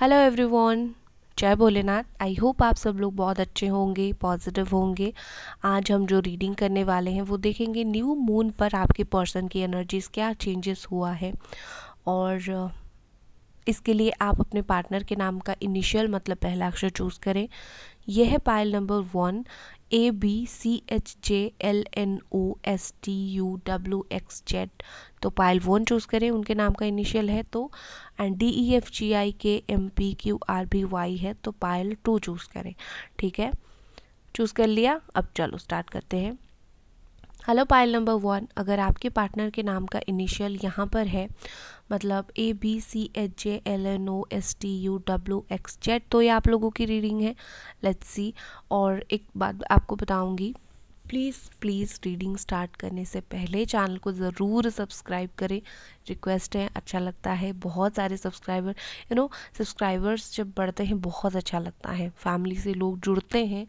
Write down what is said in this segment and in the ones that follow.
hello everyone जय Bholenath I hope आप सब लोग बहुत अच्छे होंगे पॉजिटिव होंगे आज हम जो रीडिंग करने वाले हैं वो देखेंगे न्यू मून पर आपके पर्सन की एनर्जीज क्या चेंजेस हुआ है और इसके लिए आप अपने पार्टनर के नाम का इनिशियल मतलब पहला अक्षर चूज़ करें यह है pile number one A B C H J L N O S T U W X Z तो पायल वन चूज़ करें उनके नाम का इनिशियल है तो and D E F G I K M P Q R B Y है तो pile to choose करें ठीक है चूज़ कर लिया अब चलो स्टार्ट करते हैं हेलो पायल नंबर वन अगर आपके पार्टनर के नाम का इनिशियल यहाँ पर है मतलब A B C H J L N O S T U W X Z तो ये आप लोगों की रीडिंग है लेट्स सी और एक बात आपको बताऊंगी प्लीज़ प्लीज़ रीडिंग स्टार्ट करने से पहले चैनल को ज़रूर सब्सक्राइब करें रिक्वेस्ट है अच्छा लगता है बहुत सारे सब्सक्राइबर यू नो सब्सक्राइबर्स जब बढ़ते हैं बहुत अच्छा लगता है फैमिली से लोग जुड़ते हैं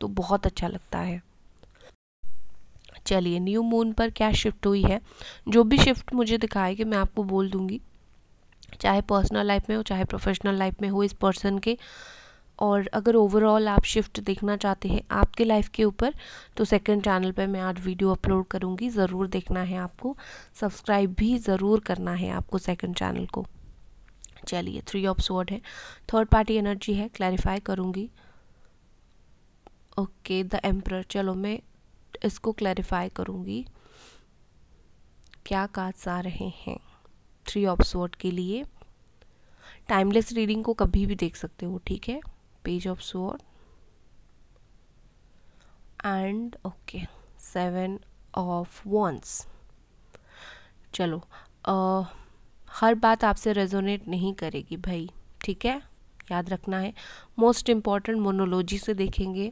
तो बहुत अच्छा लगता है चलिए न्यू मून पर क्या शिफ्ट हुई है जो भी शिफ्ट मुझे दिखाएगी मैं आपको बोल दूँगी चाहे पर्सनल लाइफ में हो चाहे प्रोफेशनल लाइफ में हो इस पर्सन के और अगर ओवरऑल आप शिफ्ट देखना चाहते हैं आपके लाइफ के ऊपर तो सेकंड चैनल पर मैं आज वीडियो अपलोड करूँगी ज़रूर देखना है आपको सब्सक्राइब भी ज़रूर करना है आपको सेकंड चैनल को चलिए थ्री ऑफ स्वर्ड है थर्ड पार्टी एनर्जी है क्लैरिफाई करूँगी ओके द एम्प्रर चलो मैं इसको क्लैरिफाई करूँगी क्या कार्ड्स आ रहे हैं थ्री ऑफ ऑब्सवर्ड के लिए टाइमलेस रीडिंग को कभी भी देख सकते हो ठीक है page of sword and okay seven of wands चलो आ, हर बात आपसे रेजोनेट नहीं करेगी भाई ठीक है याद रखना है मोस्ट इम्पॉर्टेंट मोनोलॉजी से देखेंगे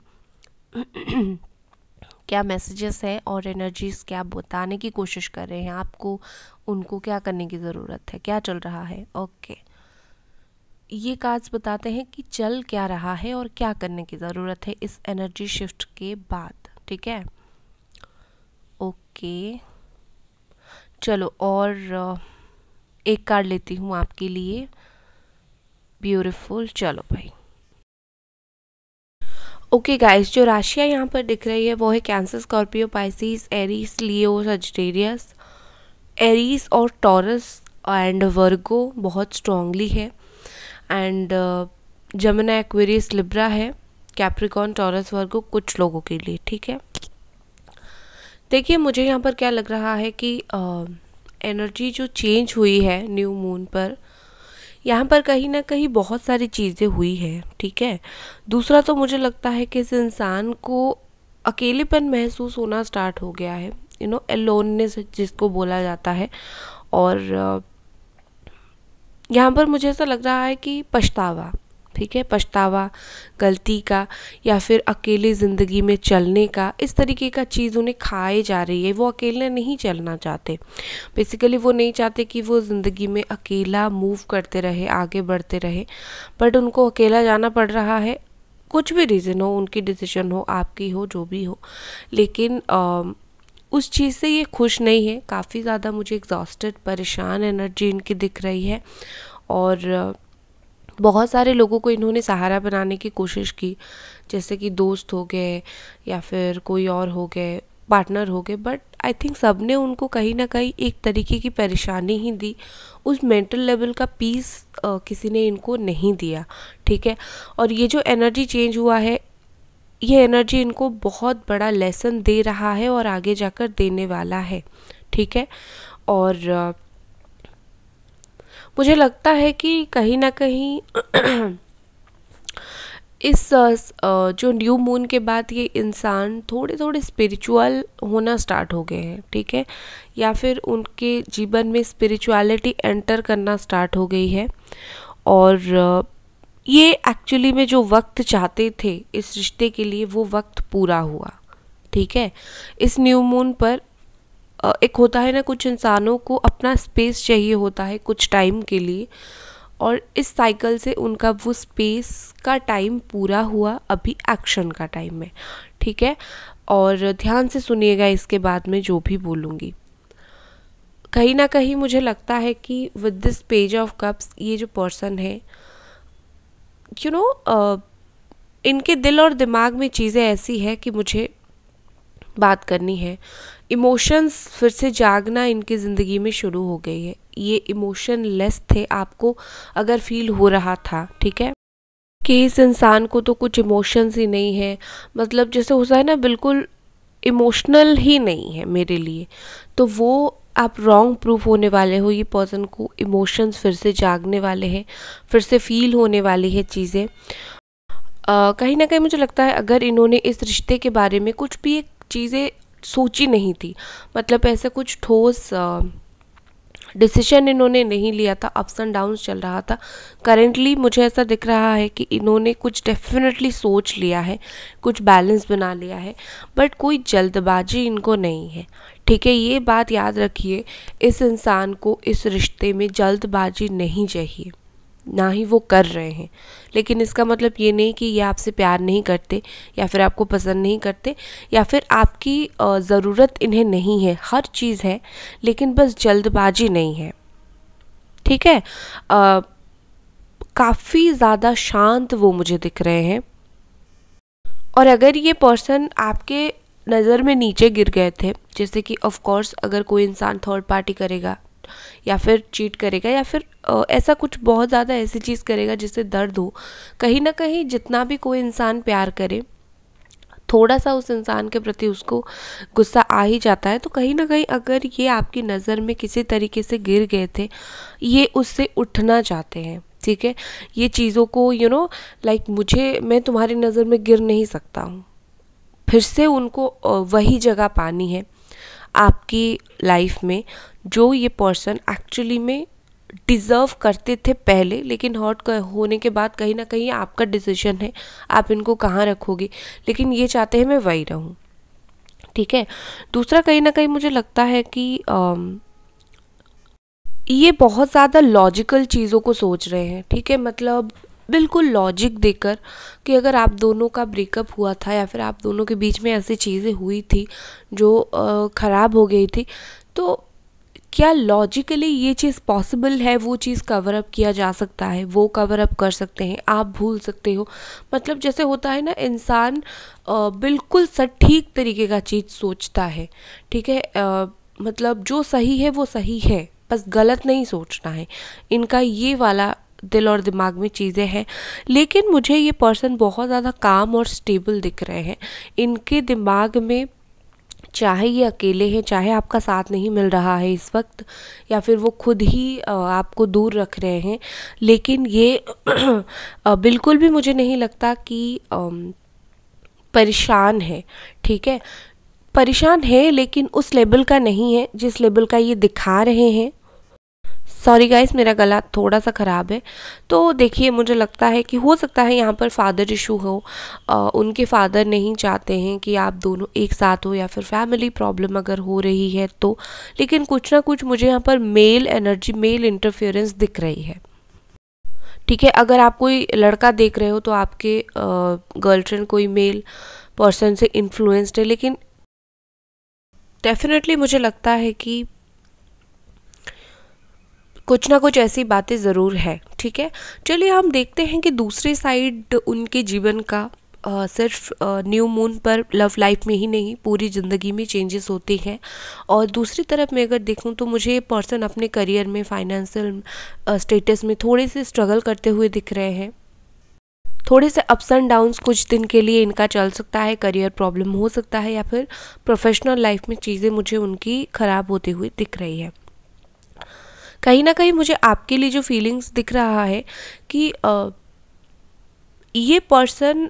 क्या मैसेजेस हैं और एनर्जीज़ क्या बताने की कोशिश कर रहे हैं आपको उनको क्या करने की ज़रूरत है क्या चल रहा है ओके ये कार्ड्स बताते हैं कि चल क्या रहा है और क्या करने की ज़रूरत है इस एनर्जी शिफ्ट के बाद ठीक है ओके चलो और एक कार्ड लेती हूँ आपके लिए ब्यूटिफुल चलो भाई ओके गाइस जो राशियाँ यहाँ पर दिख रही है वो है Cancer Scorpio Pisces Aries Leo Sagittarius Aries और टॉरस एंड वर्गो बहुत स्ट्रांगली है एंड जमुना एक्वेरियस लिब्रा है कैप्रिकॉन टॉरस वर्गो कुछ लोगों के लिए ठीक है देखिए मुझे यहाँ पर क्या लग रहा है कि एनर्जी uh, जो चेंज हुई है न्यू मून पर यहाँ पर कहीं ना कहीं बहुत सारी चीज़ें हुई हैं ठीक है दूसरा तो मुझे लगता है कि इस इंसान को अकेलेपन महसूस होना स्टार्ट हो गया है यू नो एलोननेस जिसको बोला जाता है और यहाँ पर मुझे ऐसा लग रहा है कि पछतावा ठीक है पछतावा गलती का या फिर अकेले ज़िंदगी में चलने का इस तरीके का चीज़ उन्हें खाए जा रही है वो अकेले नहीं चलना चाहते बेसिकली वो नहीं चाहते कि वो ज़िंदगी में अकेला मूव करते रहे आगे बढ़ते रहे बट उनको अकेला जाना पड़ रहा है कुछ भी रीज़न हो उनकी डिसीजन हो आपकी हो जो भी हो लेकिन आ, उस चीज़ से ये खुश नहीं है काफ़ी ज़्यादा मुझे एग्जॉस्टेड परेशान एनर्जी इनकी दिख रही है और बहुत सारे लोगों को इन्होंने सहारा बनाने की कोशिश की जैसे कि दोस्त हो गए या फिर कोई और हो गए पार्टनर हो गए बट आई थिंक सब ने उनको कहीं ना कहीं एक तरीके की परेशानी ही दी उस मेंटल लेवल का पीस किसी ने इनको नहीं दिया ठीक है और ये जो एनर्जी चेंज हुआ है ये एनर्जी इनको बहुत बड़ा लेसन दे रहा है और आगे जाकर देने वाला है ठीक है और मुझे लगता है कि कहीं ना कहीं इस जो न्यू मून के बाद ये इंसान थोड़े थोड़े स्पिरिचुअल होना स्टार्ट हो गए हैं ठीक है या फिर उनके जीवन में स्पिरिचुअलिटी एंटर करना स्टार्ट हो गई है और ये एक्चुअली में जो वक्त चाहते थे इस रिश्ते के लिए वो वक्त पूरा हुआ ठीक है इस न्यू मून पर एक होता है ना कुछ इंसानों को अपना स्पेस चाहिए होता है कुछ टाइम के लिए और इस साइकिल से उनका वो स्पेस का टाइम पूरा हुआ अभी एक्शन का टाइम है ठीक है और ध्यान से सुनिएगा इसके बाद में जो भी बोलूँगी कहीं ना कहीं मुझे लगता है कि with this page of cups ये जो पर्सन है you you know know, uh, इनके दिल और दिमाग में चीज़ें ऐसी है कि मुझे बात करनी है इमोशंस फिर से जागना इनकी ज़िंदगी में शुरू हो गई है ये इमोशन लेस थे आपको अगर फील हो रहा था ठीक है कि इस इंसान को तो कुछ इमोशंस ही नहीं है मतलब जैसे होता है ना बिल्कुल इमोशनल ही नहीं है मेरे लिए तो वो आप रॉन्ग प्रूफ होने वाले हो ये पर्सन को इमोशंस फिर से जागने वाले हैं फिर से फील होने वाली है चीज़ें कहीं ना कहीं मुझे लगता है अगर इन्होंने इस रिश्ते के बारे में कुछ भी एक चीज़ें सोची नहीं थी मतलब ऐसा कुछ ठोस डिसीजन इन्होंने नहीं लिया था अप्स एंड डाउन चल रहा था करेंटली मुझे ऐसा दिख रहा है कि इन्होंने कुछ डेफिनेटली सोच लिया है कुछ बैलेंस बना लिया है बट कोई जल्दबाजी इनको नहीं है ठीक है ये बात याद रखिए इस इंसान को इस रिश्ते में जल्दबाजी नहीं चाहिए ना ही वो कर रहे हैं लेकिन इसका मतलब ये नहीं कि ये आपसे प्यार नहीं करते या फिर आपको पसंद नहीं करते या फिर आपकी ज़रूरत इन्हें नहीं है हर चीज़ है लेकिन बस जल्दबाजी नहीं है ठीक है काफ़ी ज़्यादा शांत वो मुझे दिख रहे हैं और अगर ये पर्सन आपके नज़र में नीचे गिर गए थे जैसे कि ऑफ कोर्स अगर कोई इंसान थर्ड पार्टी करेगा या फिर चीट करेगा या फिर ऐसा कुछ बहुत ज़्यादा ऐसी चीज़ करेगा जिससे दर्द हो कहीं ना कहीं जितना भी कोई इंसान प्यार करे थोड़ा सा उस इंसान के प्रति उसको गुस्सा आ ही जाता है तो कहीं ना कहीं अगर ये आपकी नज़र में किसी तरीके से गिर गए थे ये उससे उठना चाहते हैं ठीक है ये चीज़ों को यू नो लाइक मुझे मैं तुम्हारी नज़र में गिर नहीं सकता हूँ फिर से उनको वही जगह पानी है आपकी लाइफ में जो ये पर्सन एक्चुअली में डिज़र्व करते थे पहले लेकिन हॉट होने के बाद कहीं ना कहीं आपका डिसीजन है आप इनको कहाँ रखोगे लेकिन ये चाहते हैं मैं वही रहूँ ठीक है दूसरा कहीं ना कहीं मुझे लगता है कि आ, ये बहुत ज़्यादा लॉजिकल चीज़ों को सोच रहे हैं ठीक है मतलब बिल्कुल लॉजिक देकर कि अगर आप दोनों का ब्रेकअप हुआ था या फिर आप दोनों के बीच में ऐसी चीज़ें हुई थी जो ख़राब हो गई थी तो क्या लॉजिकली ये चीज़ पॉसिबल है वो चीज़ कवर अप किया जा सकता है वो कवर अप कर सकते हैं आप भूल सकते हो मतलब जैसे होता है ना इंसान बिल्कुल सटीक तरीके का चीज़ सोचता है ठीक है मतलब जो सही है वो सही है बस गलत नहीं सोचना है इनका ये वाला दिल और दिमाग में चीज़ें हैं लेकिन मुझे ये पर्सन बहुत ज़्यादा काम और स्टेबल दिख रहे हैं इनके दिमाग में चाहे ये अकेले हैं चाहे आपका साथ नहीं मिल रहा है इस वक्त या फिर वो खुद ही आपको दूर रख रहे हैं लेकिन ये बिल्कुल भी मुझे नहीं लगता कि परेशान है ठीक है परेशान है लेकिन उस लेवल का नहीं है जिस लेवल का ये दिखा रहे हैं सॉरी गाइस मेरा गला थोड़ा सा ख़राब है तो देखिए मुझे लगता है कि हो सकता है यहाँ पर फादर इशू हो आ, उनके फादर नहीं चाहते हैं कि आप दोनों एक साथ हो या फिर फैमिली प्रॉब्लम अगर हो रही है तो लेकिन कुछ ना कुछ मुझे यहाँ पर मेल एनर्जी मेल इंटरफेरेंस दिख रही है ठीक है अगर आप कोई लड़का देख रहे हो तो आपके गर्लफ्रेंड कोई मेल पर्सन से इन्फ्लुएंस्ड है लेकिन डेफिनेटली मुझे लगता है कि कुछ ना कुछ ऐसी बातें ज़रूर है ठीक है चलिए हम देखते हैं कि दूसरी साइड उनके जीवन का आ, सिर्फ न्यू मून पर लव लाइफ में ही नहीं पूरी ज़िंदगी में चेंजेस होते हैं और दूसरी तरफ मैं अगर देखूँ तो मुझे ये पर्सन अपने करियर में फाइनेंशियल स्टेटस में थोड़े से स्ट्रगल करते हुए दिख रहे हैं थोड़े से अप्स एंड डाउन्स कुछ दिन के लिए इनका चल सकता है करियर प्रॉब्लम हो सकता है या फिर प्रोफेशनल लाइफ में चीज़ें मुझे उनकी ख़राब होते हुए दिख रही है कहीं ना कहीं मुझे आपके लिए जो फीलिंग्स दिख रहा है कि ये पर्सन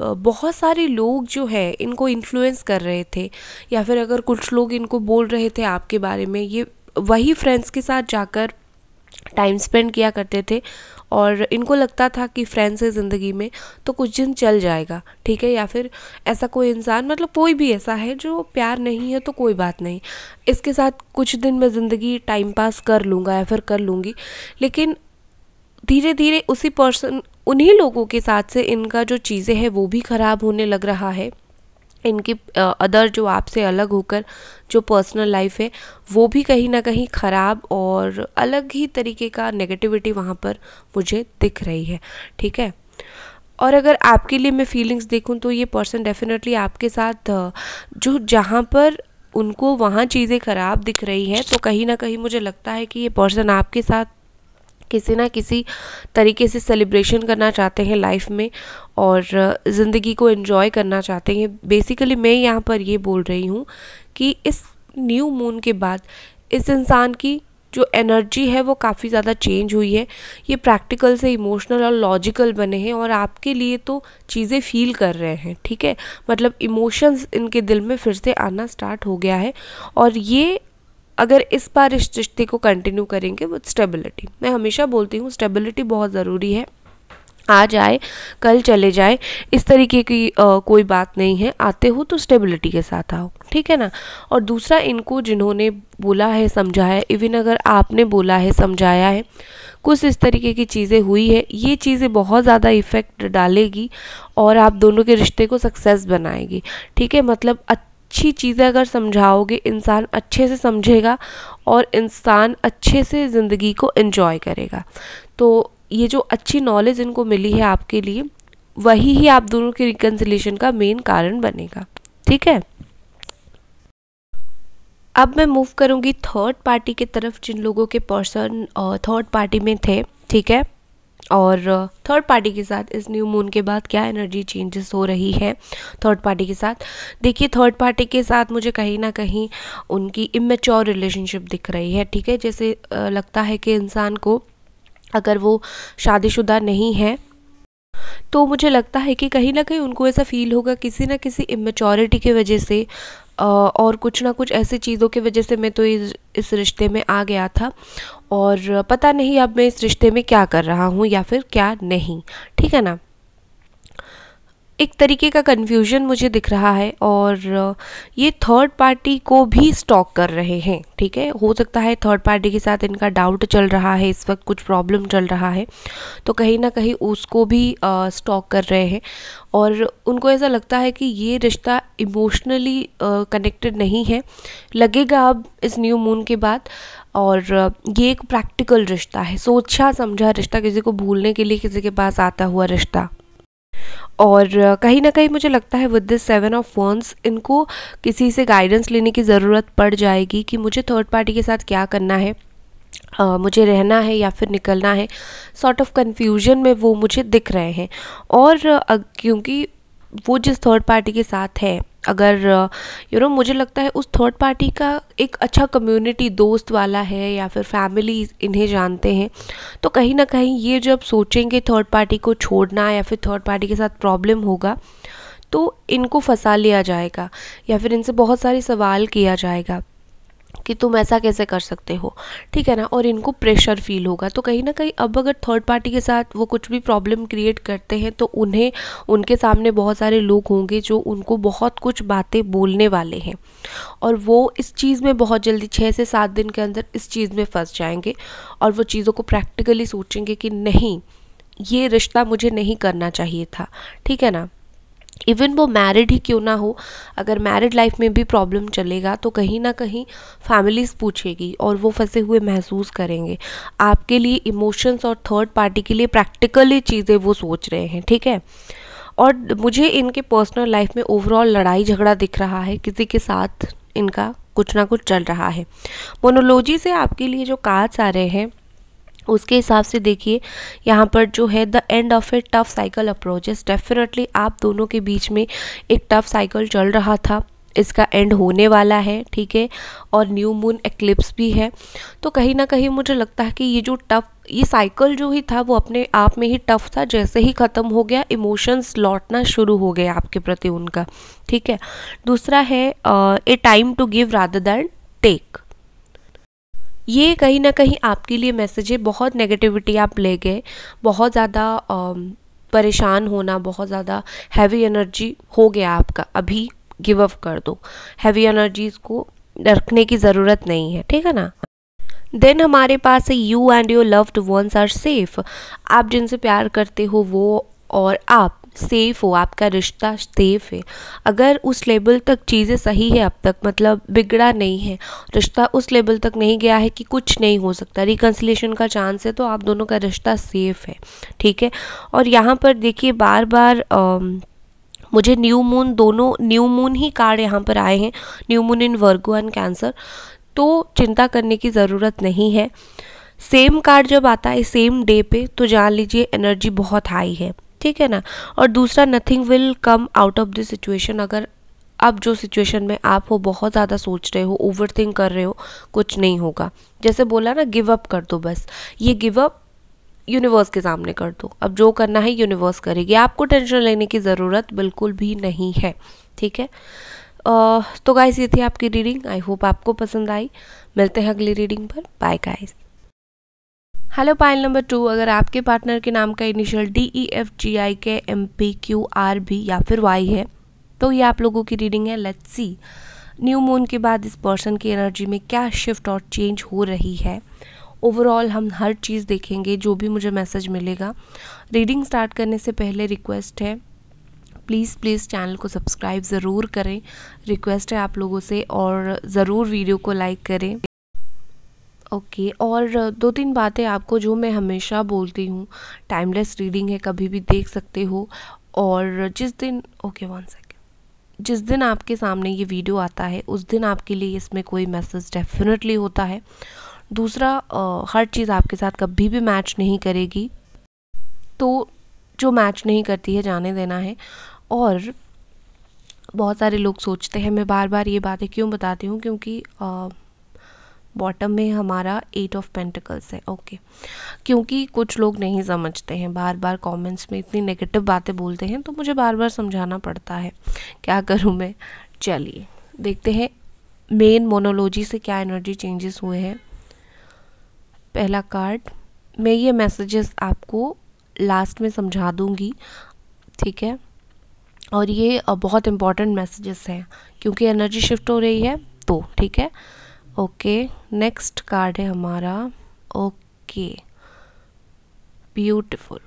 बहुत सारे लोग जो है इनको इन्फ्लुएंस कर रहे थे या फिर अगर कुछ लोग इनको बोल रहे थे आपके बारे में ये वही फ्रेंड्स के साथ जाकर टाइम स्पेंड किया करते थे और इनको लगता था कि फ्रेंड्स है ज़िंदगी में तो कुछ दिन चल जाएगा ठीक है या फिर ऐसा कोई इंसान मतलब कोई भी ऐसा है जो प्यार नहीं है तो कोई बात नहीं इसके साथ कुछ दिन मैं ज़िंदगी टाइम पास कर लूँगा या फिर कर लूँगी लेकिन धीरे धीरे उसी पर्सन उन्हीं लोगों के साथ से इनका जो चीज़ें हैं वो भी ख़राब होने लग रहा है इनकी अदर जो आपसे अलग होकर जो पर्सनल लाइफ है वो भी कहीं ना कहीं ख़राब और अलग ही तरीके का नेगेटिविटी वहाँ पर मुझे दिख रही है ठीक है और अगर आपके लिए मैं फीलिंग्स देखूँ तो ये पर्सन डेफिनेटली आपके साथ जो जहाँ पर उनको वहाँ चीज़ें ख़राब दिख रही हैं तो कहीं ना कहीं मुझे लगता है कि ये पर्सन आपके साथ किसी ना किसी तरीके से सेलिब्रेशन करना चाहते हैं लाइफ में और ज़िंदगी को इन्जॉय करना चाहते हैं बेसिकली मैं यहाँ पर ये बोल रही हूँ कि इस न्यू मून के बाद इस इंसान की जो एनर्जी है वो काफ़ी ज़्यादा चेंज हुई है ये प्रैक्टिकल से इमोशनल और लॉजिकल बने हैं और आपके लिए तो चीज़ें फील कर रहे हैं ठीक है मतलब इमोशंस इनके दिल में फिर से आना स्टार्ट हो गया है और ये अगर इस बार इस रिश्ते को कंटिन्यू करेंगे विद स्टेबिलिटी मैं हमेशा बोलती हूँ स्टेबिलिटी बहुत ज़रूरी है आ जाए कल चले जाए इस तरीके की आ, कोई बात नहीं है आते हो तो स्टेबिलिटी के साथ आओ ठीक है ना और दूसरा इनको जिन्होंने बोला है समझाया इवन अगर आपने बोला है समझाया है कुछ इस तरीके की चीज़ें हुई है ये चीज़ें बहुत ज़्यादा इफ़ेक्ट डालेगी और आप दोनों के रिश्ते को सक्सेस बनाएगी ठीक है मतलब अच्छा अच्छी चीज़ें अगर समझाओगे इंसान अच्छे से समझेगा और इंसान अच्छे से ज़िंदगी को इन्जॉय करेगा तो ये जो अच्छी नॉलेज इनको मिली है आपके लिए वही ही आप दोनों के रिकन्सिलेशन का मेन कारण बनेगा ठीक है अब मैं मूव करूँगी थर्ड पार्टी की तरफ जिन लोगों के पर्सन थर्ड पार्टी में थे ठीक है और थर्ड पार्टी के साथ इस न्यू मून के बाद क्या एनर्जी चेंजेस हो रही है थर्ड पार्टी के साथ देखिए थर्ड पार्टी के साथ मुझे कहीं ना कहीं उनकी इमेच्योर रिलेशनशिप दिख रही है ठीक है जैसे लगता है कि इंसान को अगर वो शादीशुदा नहीं है तो मुझे लगता है कि कहीं ना कहीं उनको ऐसा फील होगा किसी ना किसी इमेच्योरिटी की वजह से और कुछ ना कुछ ऐसी चीज़ों की वजह से मैं तो इस इस रिश्ते में आ गया था और पता नहीं अब मैं इस रिश्ते में क्या कर रहा हूँ या फिर क्या नहीं ठीक है ना एक तरीके का कन्फ्यूजन मुझे दिख रहा है और ये थर्ड पार्टी को भी स्टॉक कर रहे हैं ठीक है हो सकता है थर्ड पार्टी के साथ इनका डाउट चल रहा है इस वक्त कुछ प्रॉब्लम चल रहा है तो कहीं ना कहीं उसको भी स्टॉक कर रहे हैं और उनको ऐसा लगता है कि ये रिश्ता इमोशनली कनेक्टेड नहीं है लगेगा अब इस न्यू मून के बाद और ये एक प्रैक्टिकल रिश्ता है सोचा समझा रिश्ता किसी को भूलने के लिए किसी के पास आता हुआ रिश्ता और कहीं ना कहीं मुझे लगता है विद दिस सेवन ऑफ फोन्स इनको किसी से गाइडेंस लेने की ज़रूरत पड़ जाएगी कि मुझे थर्ड पार्टी के साथ क्या करना है Uh, मुझे रहना है या फिर निकलना है सॉर्ट ऑफ कन्फ्यूजन में वो मुझे दिख रहे हैं और uh, क्योंकि वो जिस थर्ड पार्टी के साथ है अगर यू नो मुझे लगता है उस थर्ड पार्टी का एक अच्छा कम्युनिटी दोस्त वाला है या फिर फैमिली इन्हें जानते हैं तो कहीं ना कहीं ये जब सोचेंगे थर्ड पार्टी को छोड़ना या फिर थर्ड पार्टी के साथ प्रॉब्लम होगा तो इनको फंसा लिया जाएगा या फिर इनसे बहुत सारे सवाल किया जाएगा कि तुम ऐसा कैसे कर सकते हो ठीक है ना और इनको प्रेशर फील होगा तो कहीं ना कहीं अब अगर थर्ड पार्टी के साथ वो कुछ भी प्रॉब्लम क्रिएट करते हैं तो उन्हें उनके सामने बहुत सारे लोग होंगे जो उनको बहुत कुछ बातें बोलने वाले हैं और वो इस चीज़ में बहुत जल्दी छः से सात दिन के अंदर इस चीज़ में फंस जाएंगे और वो चीज़ों को प्रैक्टिकली सोचेंगे कि नहीं ये रिश्ता मुझे नहीं करना चाहिए था ठीक है ना इवन वो मैरिड ही क्यों ना हो अगर मैरिड लाइफ में भी प्रॉब्लम चलेगा तो कहीं ना कहीं फैमिलीज पूछेगी और वो फंसे हुए महसूस करेंगे आपके लिए इमोशंस और थर्ड पार्टी के लिए प्रैक्टिकली चीज़ें वो सोच रहे हैं ठीक है और मुझे इनके पर्सनल लाइफ में ओवरऑल लड़ाई झगड़ा दिख रहा है किसी के साथ इनका कुछ ना कुछ चल रहा है मोनोलॉजी से आपके लिए जो कार्ड्स आ रहे हैं उसके हिसाब से देखिए यहाँ पर जो है the end of a tough cycle approaches definitely आप दोनों के बीच में एक टफ साइकिल चल रहा था इसका एंड होने वाला है ठीक है और न्यू मून एक्लिप्स भी है तो कहीं ना कहीं मुझे लगता है कि ये जो टफ ये साइकिल जो ही था वो अपने आप में ही टफ था जैसे ही ख़त्म हो गया इमोशंस लौटना शुरू हो गया आपके प्रति उनका ठीक है दूसरा है a time to give rather than take ये कहीं ना कहीं आपके लिए मैसेज है बहुत नेगेटिविटी आप ले गए बहुत ज़्यादा परेशान होना बहुत ज़्यादा हैवी एनर्जी हो गया आपका अभी गिव अप कर दो हैवी एनर्जीज़ को रखने की ज़रूरत नहीं है ठीक है ना देन हमारे पास you and your loved ones are safe आप जिनसे प्यार करते हो वो और आप सेफ़ हो आपका रिश्ता सेफ़ है अगर उस लेवल तक चीज़ें सही है अब तक मतलब बिगड़ा नहीं है रिश्ता उस लेवल तक नहीं गया है कि कुछ नहीं हो सकता रिकन्सिलेशन का चांस है तो आप दोनों का रिश्ता सेफ़ है ठीक है और यहाँ पर देखिए बार बार आ, मुझे न्यू मून दोनों न्यू मून ही कार्ड यहाँ पर आए हैं new moon in Virgo and Cancer तो चिंता करने की ज़रूरत नहीं है सेम कार्ड जब आता है सेम डे पे तो जान लीजिए एनर्जी बहुत हाई है ठीक है ना और दूसरा nothing will come out of this situation अगर अब जो सिचुएशन में आप हो बहुत ज़्यादा सोच रहे हो ओवर थिंक कर रहे हो कुछ नहीं होगा जैसे बोला ना गिव अप कर दो बस ये गिव अप यूनिवर्स के सामने कर दो अब जो करना है यूनिवर्स करेगी आपको टेंशन लेने की ज़रूरत बिल्कुल भी नहीं है ठीक है uh, तो गाइस ये थी आपकी रीडिंग आई होप आपको पसंद आई मिलते हैं अगली रीडिंग पर bye guys hello pile number two अगर आपके पार्टनर के नाम का initial D E F G I K M P Q are भी या फिर वाई है तो ये आप लोगों की रीडिंग है लेट्स सी न्यू मून के बाद इस पर्सन की एनर्जी में क्या शिफ्ट और चेंज हो रही है ओवरऑल हम हर चीज़ देखेंगे जो भी मुझे मैसेज मिलेगा रीडिंग स्टार्ट करने से पहले रिक्वेस्ट है प्लीज़ प्लीज़ चैनल को सब्सक्राइब ज़रूर करें रिक्वेस्ट है आप लोगों से और ज़रूर वीडियो को लाइक करें ओके और दो तीन बातें आपको जो मैं हमेशा बोलती हूँ टाइमलेस रीडिंग है कभी भी देख सकते हो और जिस दिन ओके वन सेकेंड जिस दिन आपके सामने ये वीडियो आता है उस दिन आपके लिए इसमें कोई मैसेज डेफिनेटली होता है दूसरा आ, हर चीज़ आपके साथ कभी भी मैच नहीं करेगी तो जो मैच नहीं करती है जाने देना है और बहुत सारे लोग सोचते हैं मैं बार बार ये बातें क्यों बताती हूँ क्योंकि आ, बॉटम में हमारा एट ऑफ पेंटिकल्स है ओके क्योंकि कुछ लोग नहीं समझते हैं बार बार कमेंट्स में इतनी नेगेटिव बातें बोलते हैं तो मुझे बार बार समझाना पड़ता है क्या करूँ मैं चलिए देखते हैं मेन मोनोलॉजी से क्या एनर्जी चेंजेस हुए हैं पहला कार्ड मैं ये मैसेजेस आपको लास्ट में समझा दूँगी ठीक है और ये बहुत इम्पॉर्टेंट मैसेजेस हैं क्योंकि एनर्जी शिफ्ट हो रही है तो ठीक है ओके नेक्स्ट कार्ड है हमारा ओके ब्यूटिफुल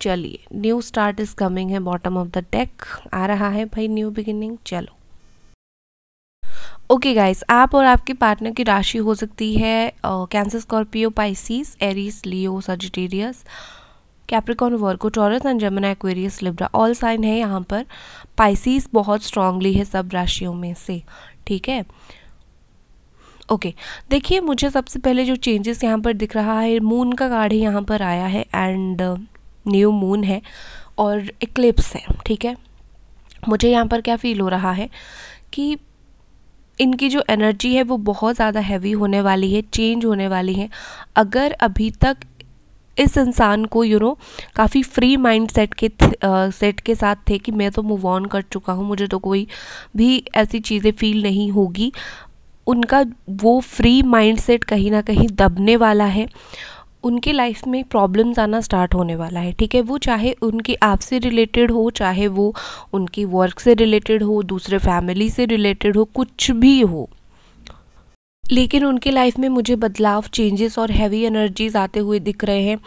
चलिए न्यू स्टार्ट इज कमिंग है बॉटम ऑफ द डेक आ रहा है भाई न्यू बिगिनिंग चलो ओके okay गाइस आप और आपके पार्टनर की राशि हो सकती है Cancer Scorpio Pisces Aries Leo Sagittarius Capricorn Virgo Taurus and Gemini Aquarius Libra all sign है यहाँ पर पाइसिस बहुत स्ट्रांगली है सब राशियों में से ठीक है ओके देखिए मुझे सबसे पहले जो चेंजेस यहाँ पर दिख रहा है मून का कार्ड यहाँ पर आया है एंड न्यू मून है और इक्लिप्स है ठीक है मुझे यहाँ पर क्या फील हो रहा है कि इनकी जो एनर्जी है वो बहुत ज़्यादा हैवी होने वाली है चेंज होने वाली है अगर अभी तक इस इंसान को यू नो काफ़ी फ्री माइंड सेट के सेट uh, के साथ थे कि मैं तो मूव ऑन कर चुका हूँ मुझे तो कोई भी ऐसी चीज़ें फील नहीं होगी उनका वो फ्री माइंडसेट कहीं ना कहीं दबने वाला है उनके लाइफ में प्रॉब्लम्स आना स्टार्ट होने वाला है ठीक है वो चाहे उनकी आपसे रिलेटेड हो चाहे वो उनकी वर्क से रिलेटेड हो दूसरे फैमिली से रिलेटेड हो कुछ भी हो लेकिन उनके लाइफ में मुझे बदलाव चेंजेस और हैवी एनर्जीज आते हुए दिख रहे हैं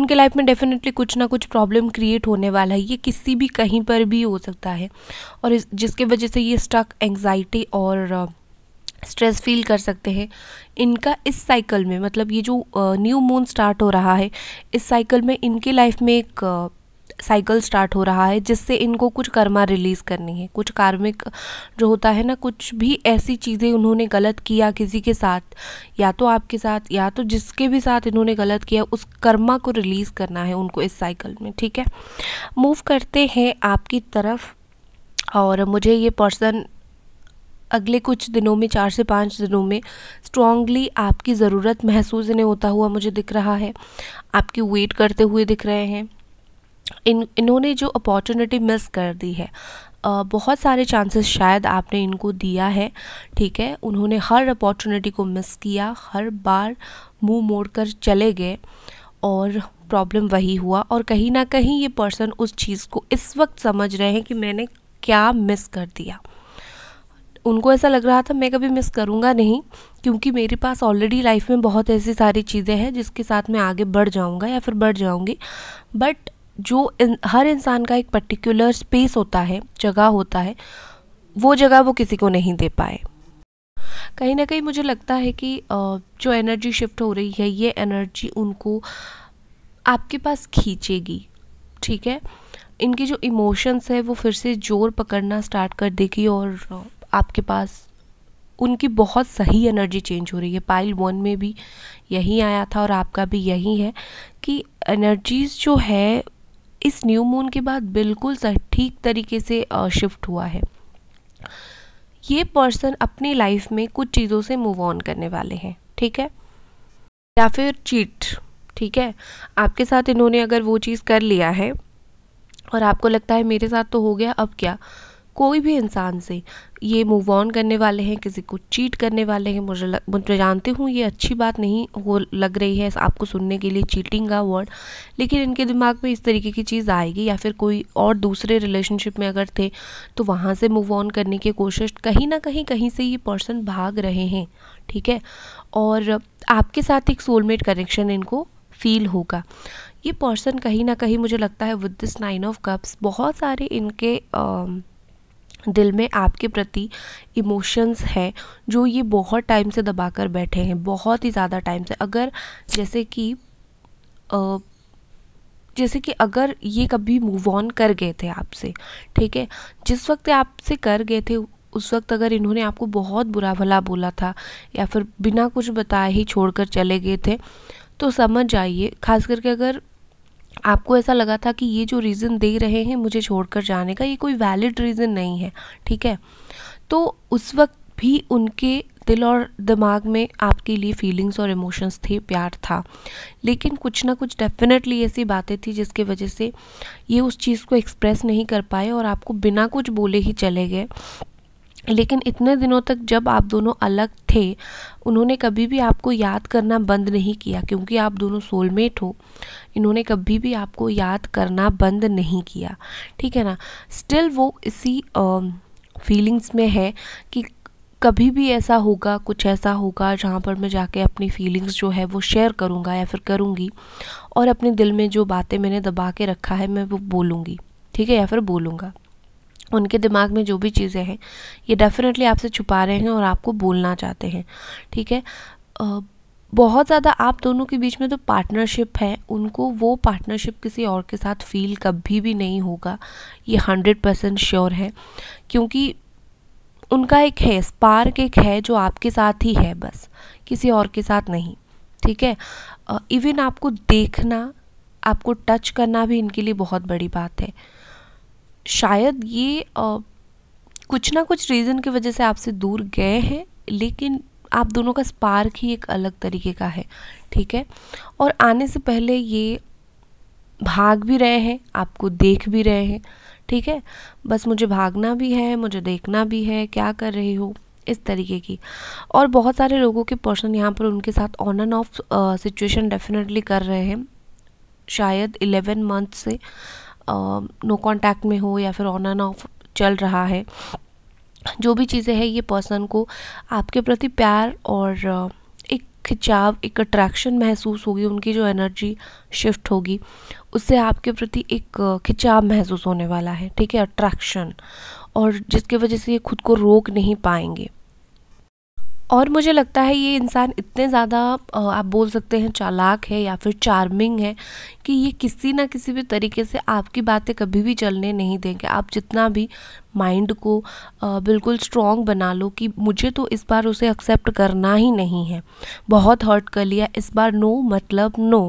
उनके लाइफ में डेफिनेटली कुछ ना कुछ प्रॉब्लम क्रिएट होने वाला है ये किसी भी कहीं पर भी हो सकता है और जिसके वजह से ये स्टक एंग्जाइटी और स्ट्रेस फील कर सकते हैं इनका इस साइकिल में मतलब ये जो न्यू मून स्टार्ट हो रहा है इस साइकिल में इनके लाइफ में एक साइकिल स्टार्ट हो रहा है जिससे इनको कुछ कर्मा रिलीज़ करनी है कुछ कार्मिक जो होता है ना कुछ भी ऐसी चीज़ें उन्होंने गलत किया किसी के साथ या तो आपके साथ या तो जिसके भी साथ इन्होंने गलत किया उस कर्मा को रिलीज़ करना है उनको इस साइकिल में ठीक है मूव करते हैं आपकी तरफ और मुझे ये पर्सन अगले कुछ दिनों में चार से पाँच दिनों में स्ट्रांगली आपकी ज़रूरत महसूस इन्हें होता हुआ मुझे दिख रहा है आपकी वेट करते हुए दिख रहे हैं इन इन्होंने जो अपॉर्चुनिटी मिस कर दी है आ, बहुत सारे चांसेस शायद आपने इनको दिया है ठीक है उन्होंने हर अपॉर्चुनिटी को मिस किया हर बार मुंह मोड़कर चले गए और प्रॉब्लम वही हुआ और कहीं ना कहीं ये पर्सन उस चीज़ को इस वक्त समझ रहे हैं कि मैंने क्या मिस कर दिया उनको ऐसा लग रहा था मैं कभी मिस करूँगा नहीं क्योंकि मेरे पास ऑलरेडी लाइफ में बहुत ऐसी सारी चीज़ें हैं जिसके साथ मैं आगे बढ़ जाऊँगा या फिर बढ़ जाऊँगी बट जो इन, हर इंसान का एक पर्टिकुलर स्पेस होता है जगह होता है वो जगह वो किसी को नहीं दे पाए कहीं ना कहीं मुझे लगता है कि जो एनर्जी शिफ्ट हो रही है ये एनर्जी उनको आपके पास खींचेगी ठीक है इनके जो इमोशंस है वो फिर से जोर पकड़ना स्टार्ट कर देगी और आपके पास उनकी बहुत सही एनर्जी चेंज हो रही है पाइल वन में भी यही आया था और आपका भी यही है कि एनर्जीज़ जो है इस न्यू मून के बाद बिल्कुल ठीक तरीके से शिफ्ट हुआ है ये पर्सन अपनी लाइफ में कुछ चीज़ों से मूव ऑन करने वाले हैं ठीक है या फिर चीट ठीक है आपके साथ इन्होंने अगर वो चीज़ कर लिया है और आपको लगता है मेरे साथ तो हो गया अब क्या कोई भी इंसान से ये मूव ऑन करने वाले हैं किसी को चीट करने वाले हैं मुझे लग, मुझे जानती हूँ ये अच्छी बात नहीं हो लग रही है आपको सुनने के लिए चीटिंग का वर्ड लेकिन इनके दिमाग में इस तरीके की चीज़ आएगी या फिर कोई और दूसरे रिलेशनशिप में अगर थे तो वहाँ से मूव ऑन करने की कोशिश कहीं ना कहीं कहीं से ये पर्सन भाग रहे हैं ठीक है और आपके साथ एक सोलमेट कनेक्शन इनको फील होगा ये पर्सन कहीं ना कहीं मुझे लगता है with this nine of cups बहुत सारे इनके आ, दिल में आपके प्रति इमोशंस है जो ये बहुत टाइम से दबा कर बैठे हैं बहुत ही ज़्यादा टाइम से अगर जैसे कि जैसे कि अगर ये कभी मूव ऑन कर गए थे आपसे ठीक है जिस वक्त आपसे कर गए थे उस वक्त अगर इन्होंने आपको बहुत बुरा भला बोला था या फिर बिना कुछ बताए ही छोड़कर चले गए थे तो समझ जाइए खास करके अगर आपको ऐसा लगा था कि ये जो रीज़न दे रहे हैं मुझे छोड़कर जाने का ये कोई वैलिड रीज़न नहीं है ठीक है तो उस वक्त भी उनके दिल और दिमाग में आपके लिए फीलिंग्स और इमोशंस थे प्यार था लेकिन कुछ ना कुछ डेफिनेटली ऐसी बातें थी जिसके वजह से ये उस चीज़ को एक्सप्रेस नहीं कर पाए और आपको बिना कुछ बोले ही चले गए लेकिन इतने दिनों तक जब आप दोनों अलग थे उन्होंने कभी भी आपको याद करना बंद नहीं किया क्योंकि आप दोनों सोलमेट हो इन्होंने कभी भी आपको याद करना बंद नहीं किया ठीक है ना स्टिल वो इसी फीलिंग्स में है कि कभी भी ऐसा होगा कुछ ऐसा होगा जहाँ पर मैं जाके अपनी फीलिंग्स जो है वो शेयर करूँगा या फिर करूँगी और अपने दिल में जो बातें मैंने दबा के रखा है मैं वो बोलूँगी ठीक है या फिर बोलूँगा उनके दिमाग में जो भी चीज़ें हैं ये डेफिनेटली आपसे छुपा रहे हैं और आपको बोलना चाहते हैं ठीक है बहुत ज़्यादा आप दोनों के बीच में तो पार्टनरशिप है उनको वो पार्टनरशिप किसी और के साथ फील कभी भी नहीं होगा ये हंड्रेड परसेंट श्योर है क्योंकि उनका एक है स्पार्क एक है जो आपके साथ ही है बस किसी और के साथ नहीं ठीक है इवन आपको देखना आपको टच करना भी इनके लिए बहुत बड़ी बात है शायद ये आ, कुछ ना कुछ रीज़न की वजह से आपसे दूर गए हैं लेकिन आप दोनों का स्पार्क ही एक अलग तरीके का है ठीक है और आने से पहले ये भाग भी रहे हैं आपको देख भी रहे हैं ठीक है बस मुझे भागना भी है मुझे देखना भी है क्या कर रही हो इस तरीके की और बहुत सारे लोगों के पर्सन यहाँ पर उनके साथ on and off situation definitely कर रहे हैं शायद इलेवन मंथ से नो कांटेक्ट में हो या फिर ऑन एंड ऑफ चल रहा है जो भी चीज़ें हैं ये पर्सन को आपके प्रति प्यार और एक खिंचाव एक अट्रैक्शन महसूस होगी उनकी जो एनर्जी शिफ्ट होगी उससे आपके प्रति एक खिंचाव महसूस होने वाला है ठीक है अट्रैक्शन और जिसके वजह से ये खुद को रोक नहीं पाएंगे और मुझे लगता है ये इंसान इतने ज़्यादा आप बोल सकते हैं चालाक है या फिर चार्मिंग है कि ये किसी ना किसी भी तरीके से आपकी बातें कभी भी चलने नहीं देंगे आप जितना भी माइंड को बिल्कुल स्ट्रॉन्ग बना लो कि मुझे तो इस बार उसे एक्सेप्ट करना ही नहीं है बहुत हर्ट कर लिया इस बार नो मतलब नो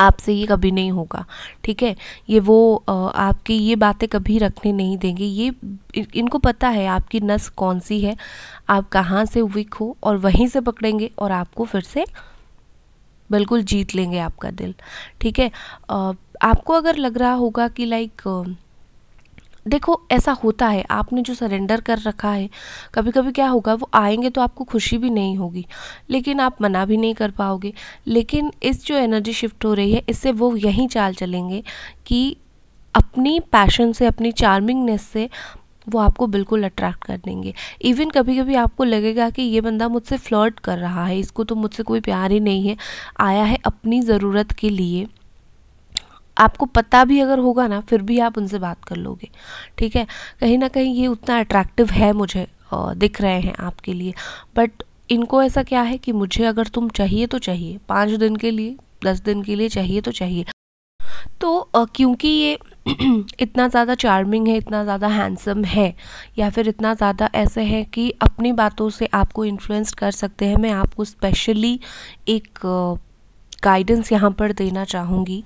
आपसे ये कभी नहीं होगा ठीक है ये वो आपकी ये बातें कभी रखने नहीं देंगे ये इनको पता है आपकी नस कौन सी है आप कहाँ से वीक हो और वहीं से पकड़ेंगे और आपको फिर से बिल्कुल जीत लेंगे आपका दिल ठीक है आपको अगर लग रहा होगा कि लाइक देखो ऐसा होता है आपने जो सरेंडर कर रखा है कभी कभी क्या होगा वो आएंगे तो आपको खुशी भी नहीं होगी लेकिन आप मना भी नहीं कर पाओगे लेकिन इस जो एनर्जी शिफ्ट हो रही है इससे वो यहीं चाल चलेंगे कि अपनी पैशन से अपनी चार्मिंगनेस से वो आपको बिल्कुल अट्रैक्ट कर देंगे इवन कभी कभी आपको लगेगा कि ये बंदा मुझसे फ्लर्ट कर रहा है इसको तो मुझसे कोई प्यार ही नहीं है आया है अपनी ज़रूरत के लिए आपको पता भी अगर होगा ना फिर भी आप उनसे बात कर लोगे ठीक है कहीं ना कहीं ये उतना अट्रैक्टिव है मुझे दिख रहे हैं आपके लिए बट इनको ऐसा क्या है कि मुझे अगर तुम चाहिए तो चाहिए पाँच दिन के लिए दस दिन के लिए चाहिए तो चाहिए तो क्योंकि ये इतना ज़्यादा चार्मिंग है इतना ज़्यादा हैंडसम है या फिर इतना ज़्यादा ऐसे है कि अपनी बातों से आपको इन्फ्लुएंस कर सकते हैं मैं आपको स्पेशली एक गाइडेंस यहाँ पर देना चाहूँगी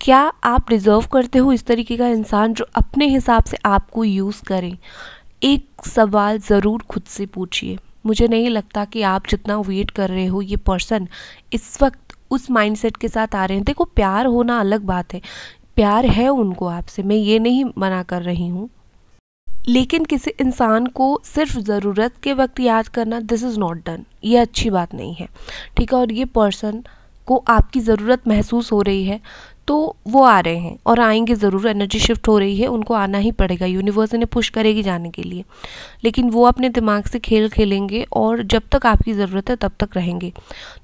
क्या आप डिज़र्व करते हो इस तरीके का इंसान जो अपने हिसाब से आपको यूज़ करें एक सवाल ज़रूर खुद से पूछिए मुझे नहीं लगता कि आप जितना वेट कर रहे हो ये पर्सन इस वक्त उस माइंडसेट के साथ आ रहे हैं देखो प्यार होना अलग बात है प्यार है उनको आपसे मैं ये नहीं मना कर रही हूँ लेकिन किसी इंसान को सिर्फ ज़रूरत के वक्त याद करना दिस इज़ नॉट डन ये अच्छी बात नहीं है ठीक है और ये पर्सन को आपकी ज़रूरत महसूस हो रही है तो वो आ रहे हैं और आएंगे ज़रूर एनर्जी शिफ्ट हो रही है उनको आना ही पड़ेगा यूनिवर्स इन्हें पुश करेगी जाने के लिए लेकिन वो अपने दिमाग से खेल खेलेंगे और जब तक आपकी ज़रूरत है तब तक रहेंगे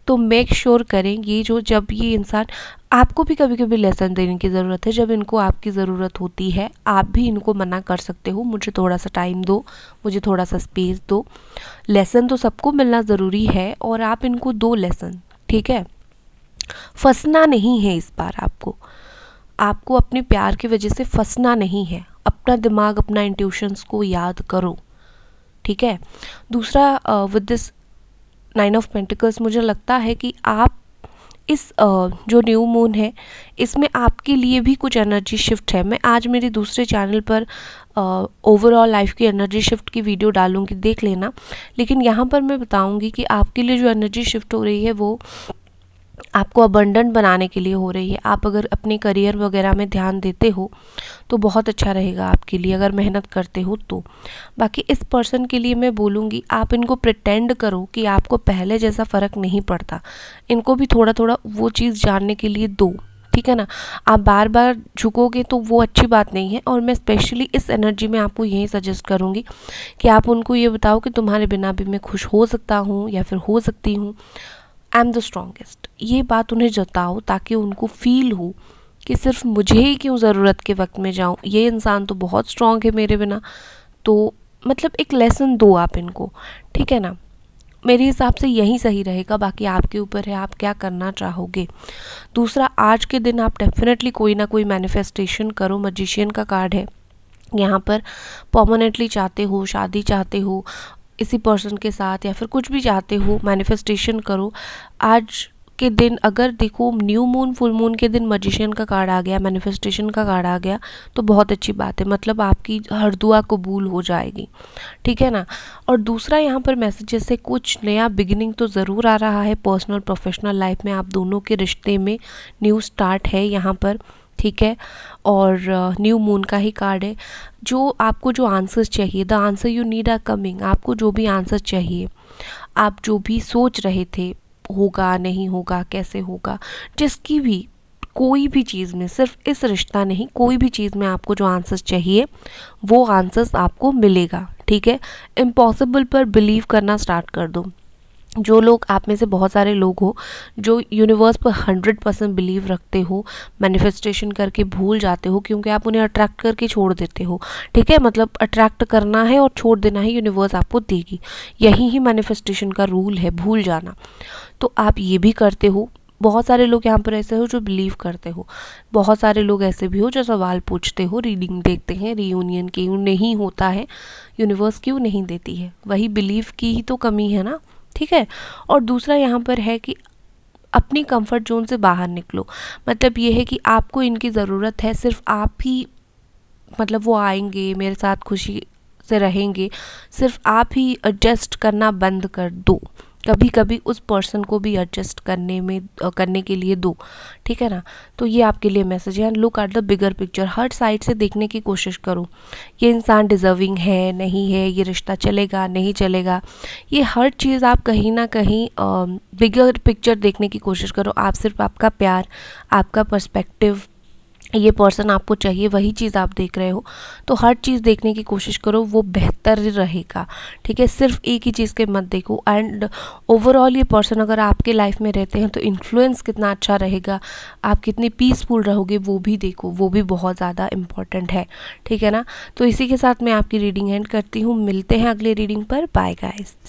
तो मेक श्योर sure करें ये जो जब ये इंसान आपको भी कभी कभी लेसन देने की ज़रूरत है जब इनको आपकी ज़रूरत होती है आप भी इनको मना कर सकते हो मुझे थोड़ा सा टाइम दो मुझे थोड़ा सा स्पेस दो लेसन तो सबको मिलना ज़रूरी है और आप इनको दो लेसन ठीक है फंसना नहीं है इस बार आपको आपको अपने प्यार की वजह से फंसना नहीं है अपना दिमाग अपना इंट्यूशंस को याद करो ठीक है दूसरा with this nine of pentacles मुझे लगता है कि आप इस uh, जो न्यू मून है इसमें आपके लिए भी कुछ एनर्जी शिफ्ट है मैं आज मेरे दूसरे चैनल पर ओवरऑल uh, लाइफ की एनर्जी शिफ्ट की वीडियो डालूंगी देख लेना लेकिन यहाँ पर मैं बताऊंगी कि आपके लिए जो एनर्जी शिफ्ट हो रही है वो आपको अबंडन बनाने के लिए हो रही है आप अगर अपने करियर वगैरह में ध्यान देते हो तो बहुत अच्छा रहेगा आपके लिए अगर मेहनत करते हो तो बाकी इस पर्सन के लिए मैं बोलूँगी आप इनको प्रटेंड करो कि आपको पहले जैसा फ़र्क नहीं पड़ता इनको भी थोड़ा थोड़ा वो चीज़ जानने के लिए दो ठीक है ना आप बार बार झुकोगे तो वो अच्छी बात नहीं है और मैं स्पेशली इस एनर्जी में आपको यही सजेस्ट करूँगी कि आप उनको ये बताओ कि तुम्हारे बिना भी मैं खुश हो सकता हूँ या फिर हो सकती हूँ आई एम द स्ट्रॉन्गेस्ट ये बात उन्हें जताओ ताकि उनको फील हो कि सिर्फ मुझे ही क्यों ज़रूरत के वक्त में जाऊँ ये इंसान तो बहुत स्ट्रांग है मेरे बिना तो मतलब एक लेसन दो आप इनको ठीक है ना मेरे हिसाब से यही सही रहेगा बाकी आपके ऊपर है आप क्या करना चाहोगे दूसरा आज के दिन आप डेफिनेटली कोई ना कोई मैनिफेस्टेशन करो मजिशियन का कार्ड है यहाँ पर पर्मानेंटली चाहते हो शादी चाहते हो इसी पर्सन के साथ या फिर कुछ भी चाहते हो मैनिफेस्टेशन करो आज के दिन अगर देखो न्यू मून फुल मून के दिन मजिशियन का कार्ड आ गया मैनिफेस्टेशन का कार्ड आ गया तो बहुत अच्छी बात है मतलब आपकी हर दुआ कबूल हो जाएगी ठीक है ना और दूसरा यहाँ पर मैसेजेस जैसे कुछ नया बिगिनिंग तो ज़रूर आ रहा है पर्सनल प्रोफेशनल लाइफ में आप दोनों के रिश्ते में न्यू स्टार्ट है यहाँ पर ठीक है और न्यू uh, मून का ही कार्ड है जो आपको जो आंसर्स चाहिए the answer you need are coming आपको जो भी आंसर चाहिए आप जो भी सोच रहे थे होगा नहीं होगा कैसे होगा जिसकी भी कोई भी चीज़ में सिर्फ इस रिश्ता नहीं कोई भी चीज़ में आपको जो आंसर्स चाहिए वो आंसर्स आपको मिलेगा ठीक है इम्पॉसिबल पर बिलीव करना स्टार्ट कर दो जो लोग आप में से बहुत सारे लोग हो जो यूनिवर्स पर हंड्रेड परसेंट बिलीव रखते हो मैनिफेस्टेशन करके भूल जाते हो क्योंकि आप उन्हें अट्रैक्ट करके छोड़ देते हो ठीक है मतलब अट्रैक्ट करना है और छोड़ देना है यूनिवर्स आपको देगी यही ही मैनिफेस्टेशन का रूल है भूल जाना तो आप ये भी करते हो बहुत सारे लोग यहाँ पर ऐसे हो जो बिलीव करते हो बहुत सारे लोग ऐसे भी हो जो सवाल पूछते हो रीडिंग देखते हैं रीयूनियन क्यों नहीं होता है यूनिवर्स क्यों नहीं देती है वही बिलीव की ही तो कमी है ना ठीक है और दूसरा यहाँ पर है कि अपनी कंफर्ट जोन से बाहर निकलो मतलब ये है कि आपको इनकी ज़रूरत है सिर्फ आप ही मतलब वो आएंगे मेरे साथ खुशी से रहेंगे सिर्फ आप ही एडजस्ट करना बंद कर दो कभी कभी उस पर्सन को भी एडजस्ट करने में करने के लिए दो ठीक है ना तो ये आपके लिए मैसेज है look at the bigger picture हर साइड से देखने की कोशिश करो ये इंसान डिज़र्विंग है नहीं है ये रिश्ता चलेगा नहीं चलेगा ये हर चीज़ आप कहीं ना कहीं बिगर पिक्चर देखने की कोशिश करो आप सिर्फ आपका प्यार आपका पर्सपेक्टिव ये पर्सन आपको चाहिए वही चीज़ आप देख रहे हो तो हर चीज़ देखने की कोशिश करो वो बेहतर रहेगा ठीक है सिर्फ एक ही चीज़ के मत देखो एंड ओवरऑल ये पर्सन अगर आपके लाइफ में रहते हैं तो इन्फ्लुएंस कितना अच्छा रहेगा आप कितनी पीसफुल रहोगे वो भी देखो वो भी बहुत ज़्यादा इम्पॉर्टेंट है ठीक है ना तो इसी के साथ मैं आपकी रीडिंग एंड करती हूँ मिलते हैं अगले रीडिंग पर बाय गाइस